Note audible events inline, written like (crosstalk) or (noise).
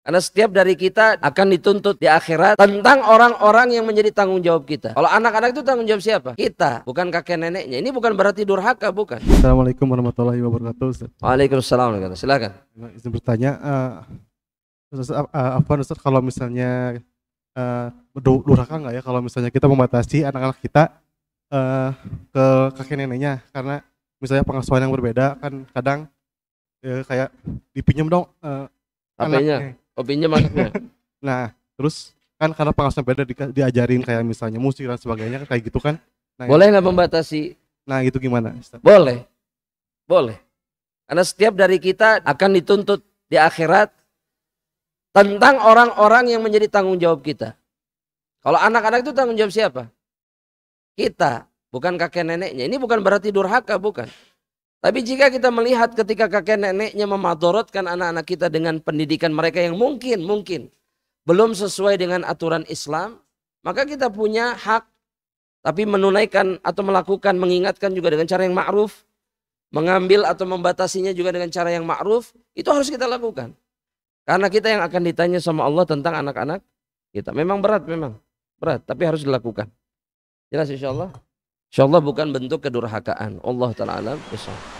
Karena setiap dari kita akan dituntut di akhirat tentang orang-orang yang menjadi tanggung jawab kita. Kalau anak-anak itu tanggung jawab siapa? Kita, bukan kakek neneknya. Ini bukan berarti durhaka, bukan. Assalamualaikum warahmatullahi wabarakatuh. Ustaz. Waalaikumsalam warahmatullahi Silakan. Izin bertanya, uh, Ustaz, uh, eh, eh, apa Ustaz kalau misalnya uh, durhaka nggak ya kalau misalnya kita membatasi anak-anak kita uh, ke kakek neneknya karena misalnya pengasuhan yang berbeda kan kadang ya, kayak dipinjam dong uh, anaknya hobinya maksudnya (laughs) nah terus kan karena pengawasan beda di, diajarin kayak misalnya musik dan sebagainya kan, kayak gitu kan nah, boleh nggak membatasi nah itu gimana boleh boleh karena setiap dari kita akan dituntut di akhirat tentang orang-orang yang menjadi tanggung jawab kita kalau anak-anak itu tanggung jawab siapa kita bukan kakek neneknya ini bukan berarti durhaka bukan tapi jika kita melihat ketika kakek neneknya memadorotkan anak-anak kita dengan pendidikan mereka yang mungkin, mungkin belum sesuai dengan aturan Islam, maka kita punya hak tapi menunaikan atau melakukan mengingatkan juga dengan cara yang ma'ruf, mengambil atau membatasinya juga dengan cara yang ma'ruf, itu harus kita lakukan. Karena kita yang akan ditanya sama Allah tentang anak-anak kita. Memang berat memang, berat tapi harus dilakukan. Jelas insya Allah. Insya Allah bukan bentuk kedurhakaan. Allah Ta'ala alam.